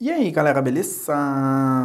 E aí galera, beleza?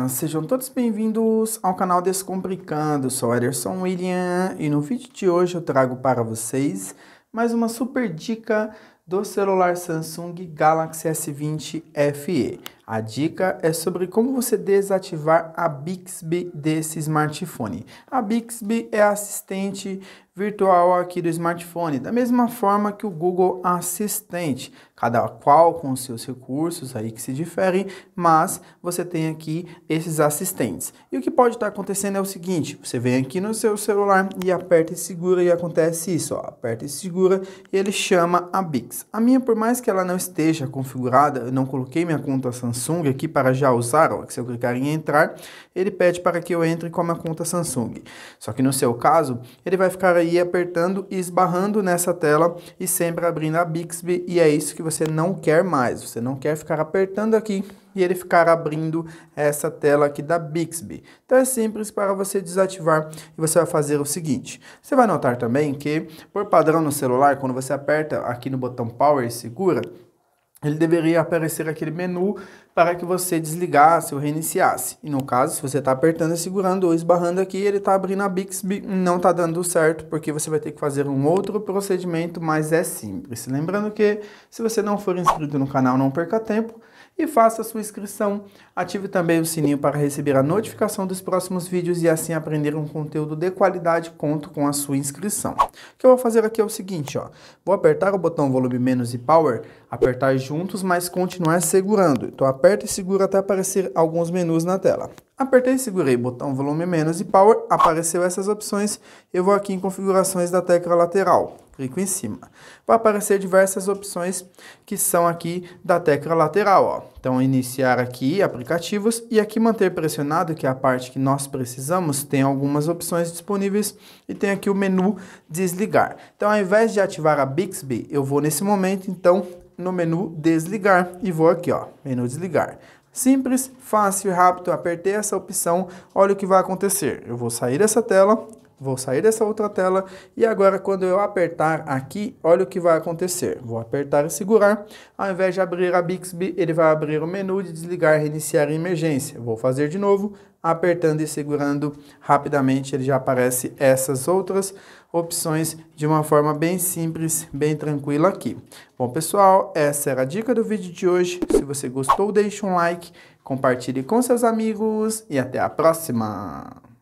Sejam todos bem-vindos ao canal Descomplicando, sou Ederson William e no vídeo de hoje eu trago para vocês mais uma super dica do celular Samsung Galaxy S20 FE. A dica é sobre como você desativar a Bixby desse smartphone. A Bixby é assistente virtual aqui do smartphone, da mesma forma que o Google Assistente, cada qual com seus recursos aí que se diferem, mas você tem aqui esses assistentes. E o que pode estar acontecendo é o seguinte, você vem aqui no seu celular e aperta e segura e acontece isso, ó, aperta e segura e ele chama a Bix. A minha, por mais que ela não esteja configurada, eu não coloquei minha conta Samsung, Samsung aqui para já usar, ó, se eu clicar em entrar, ele pede para que eu entre com a minha conta Samsung. Só que no seu caso, ele vai ficar aí apertando e esbarrando nessa tela e sempre abrindo a Bixby e é isso que você não quer mais. Você não quer ficar apertando aqui e ele ficar abrindo essa tela aqui da Bixby. Então é simples para você desativar e você vai fazer o seguinte. Você vai notar também que, por padrão no celular, quando você aperta aqui no botão Power e segura, ele deveria aparecer aquele menu para que você desligasse ou reiniciasse. E no caso, se você está apertando e segurando ou esbarrando aqui, ele está abrindo a Bixby, não está dando certo, porque você vai ter que fazer um outro procedimento, mas é simples. Lembrando que se você não for inscrito no canal, não perca tempo e faça a sua inscrição. Ative também o sininho para receber a notificação dos próximos vídeos e assim aprender um conteúdo de qualidade. Conto com a sua inscrição. O que eu vou fazer aqui é o seguinte, ó. Vou apertar o botão volume menos e power, apertar juntos, mas continuar segurando. Então, aperta e segura até aparecer alguns menus na tela. Apertei e segurei botão volume menos e power, apareceu essas opções, eu vou aqui em configurações da tecla lateral, clico em cima. Vai aparecer diversas opções que são aqui da tecla lateral, ó. Então iniciar aqui, aplicativos, e aqui manter pressionado, que é a parte que nós precisamos, tem algumas opções disponíveis e tem aqui o menu desligar. Então ao invés de ativar a Bixby, eu vou nesse momento então no menu desligar e vou aqui, ó, menu desligar. Simples, fácil e rápido, apertei essa opção, olha o que vai acontecer. Eu vou sair dessa tela Vou sair dessa outra tela e agora quando eu apertar aqui, olha o que vai acontecer. Vou apertar e segurar. Ao invés de abrir a Bixby, ele vai abrir o menu de desligar, reiniciar em emergência. Vou fazer de novo, apertando e segurando rapidamente, ele já aparece essas outras opções de uma forma bem simples, bem tranquila aqui. Bom pessoal, essa era a dica do vídeo de hoje. Se você gostou, deixe um like, compartilhe com seus amigos e até a próxima!